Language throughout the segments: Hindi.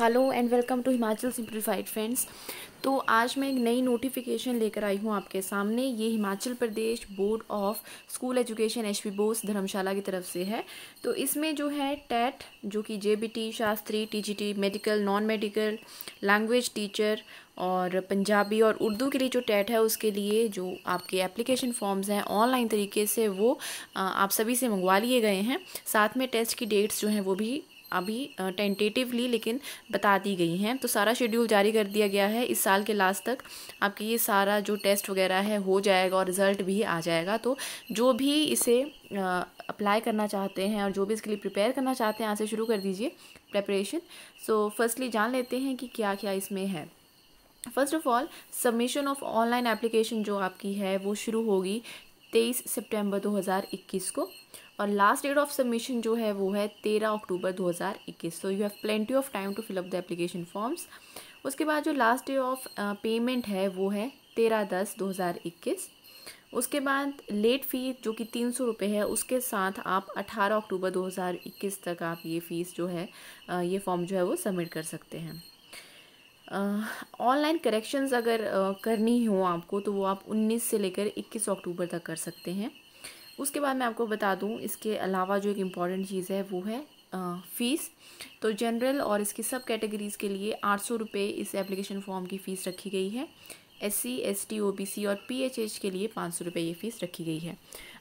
hello and welcome to Himachal simplified friends तो आज मैं एक नई नोटिफिकेशन लेकर आई हूँ आपके सामने ये Himachal Pradesh board of school education H P BOSE Dharamshala की तरफ से है तो इसमें जो है टैट जो कि J B T Shastri T G T medical non medical language teacher और पंजाबी और उर्दू के लिए जो टैट है उसके लिए जो आपके एप्लीकेशन फॉर्म्स हैं ऑनलाइन तरीके से वो आप सभी से मंगवा लिए गए हैं साथ में टेस्ट की डेट्स जो हैं वो भी अभी टेंटेटिवली लेकिन बता दी गई हैं तो सारा शेड्यूल जारी कर दिया गया है इस साल के लास्ट तक आपके ये सारा जो टेस्ट वगैरह है हो जाएगा और रिज़ल्ट भी आ जाएगा तो जो भी इसे अप्लाई करना चाहते हैं और जो भी इसके लिए प्रिपेयर करना चाहते हैं यहाँ से शुरू कर दीजिए प्रेपरेशन सो फर्स्टली जान लेते हैं कि क्या क्या इसमें है first of all submission of online application जो आपकी है वो शुरू होगी तेईस सितंबर 2021 को और लास्ट डेट ऑफ सबमिशन जो है वो है तेरह अक्टूबर 2021 so you have plenty of time to fill up the application forms उसके बाद जो लास्ट डे ऑफ पेमेंट है वो है तेरह दस इक्कीस उसके बाद लेट फ़ी जो कि तीन सौ रुपये है उसके साथ आप अठारह अक्टूबर 2021 तक आप ये फ़ीस जो है ये फॉर्म जो है वो सबमिट कर सकते हैं ऑनलाइन uh, करेक्शंस अगर uh, करनी हो आपको तो वो आप 19 से लेकर 21 अक्टूबर तक कर सकते हैं उसके बाद मैं आपको बता दूँ इसके अलावा जो एक इम्पॉर्टेंट चीज़ है वो है फ़ीस तो जनरल और इसकी सब कैटेगरीज़ के लिए आठ सौ रुपये इस एप्लीकेशन फॉर्म की फ़ीस रखी गई है S C S T O B C और पी एच एच के लिए पाँच सौ रुपये ये फ़ीस रखी गई है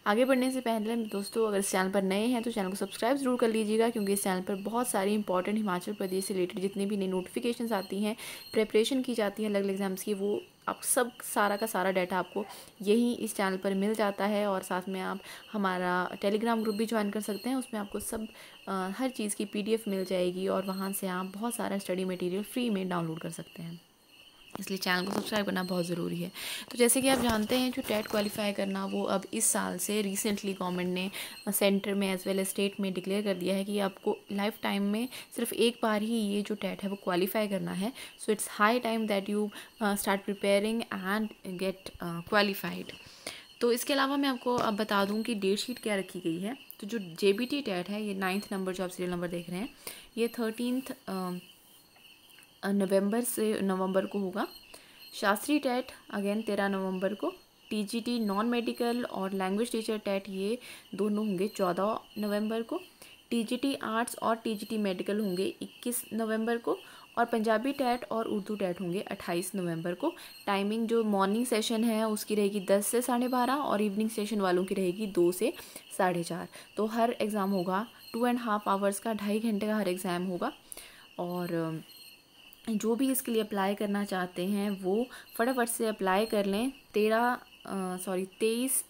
आगे बढ़ने से पहले दोस्तों अगर इस चैनल पर नए हैं तो चैनल को सब्सक्राइब ज़रूर कर लीजिएगा क्योंकि इस चैनल पर बहुत सारी इंपॉर्टेंट हिमाचल प्रदेश से रिलेटेड जितनी भी नई नोटिफिकेशन आती हैं प्रेपरेशन की जाती है अलग अलग एग्जाम्स की वो आप सब सारा का सारा डाटा आपको यही इस चैनल पर मिल जाता है और साथ में आप हमारा टेलीग्राम ग्रुप भी ज्वाइन कर सकते हैं उसमें आपको सब आ, हर चीज़ की पीडीएफ मिल जाएगी और वहाँ से आप बहुत सारा स्टडी मटेरियल फ्री में डाउनलोड कर सकते हैं इसलिए चैनल को सब्सक्राइब करना बहुत ज़रूरी है तो जैसे कि आप जानते हैं जो टेट क्वालिफाई करना वो अब इस साल से रिसेंटली गवर्नमेंट ने सेंटर में एज वेल एज स्टेट में डिक्लेयर कर दिया है कि आपको लाइफ टाइम में सिर्फ एक बार ही ये जो टेट है वो क्वालिफाई करना है so it's high time that you start preparing and get qualified तो इसके अलावा मैं आपको अब बता दूँ कि डेट शीट क्या रखी गई है तो जो जे बी टी टेट है ये नाइन्थ नंबर जो आप सीरियल नंबर देख रहे हैं ये थर्टीनथ नवंबर से नवंबर को होगा शास्त्री टेट अगेन तेरह नवंबर को टीजीटी नॉन मेडिकल और लैंग्वेज टीचर टेट ये दोनों होंगे चौदह नवंबर को टीजीटी आर्ट्स और टीजीटी मेडिकल होंगे इक्कीस नवंबर को और पंजाबी टैट और उर्दू टेट होंगे 28 नवंबर को टाइमिंग जो मॉर्निंग सेशन है उसकी रहेगी 10 से साढ़े बारह और इवनिंग सेशन वालों की रहेगी 2 से साढ़े चार तो हर एग्ज़ाम होगा टू एंड हाफ आवर्स का ढाई घंटे का हर एग्ज़ाम होगा और जो भी इसके लिए अप्लाई करना चाहते हैं वो फटाफट से अप्लाई कर लें तेरह सॉरी तेईस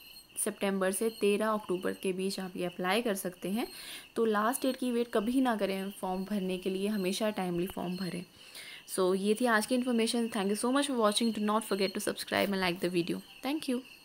सितंबर से तेरह अक्टूबर के बीच आप ये अप्लाई कर सकते हैं तो लास्ट डेट की वेट कभी ना करें फॉर्म भरने के लिए हमेशा टाइमली फॉर्म भरें सो so, ये थी आज की information thank you so much for watching do not forget to subscribe and like the video thank you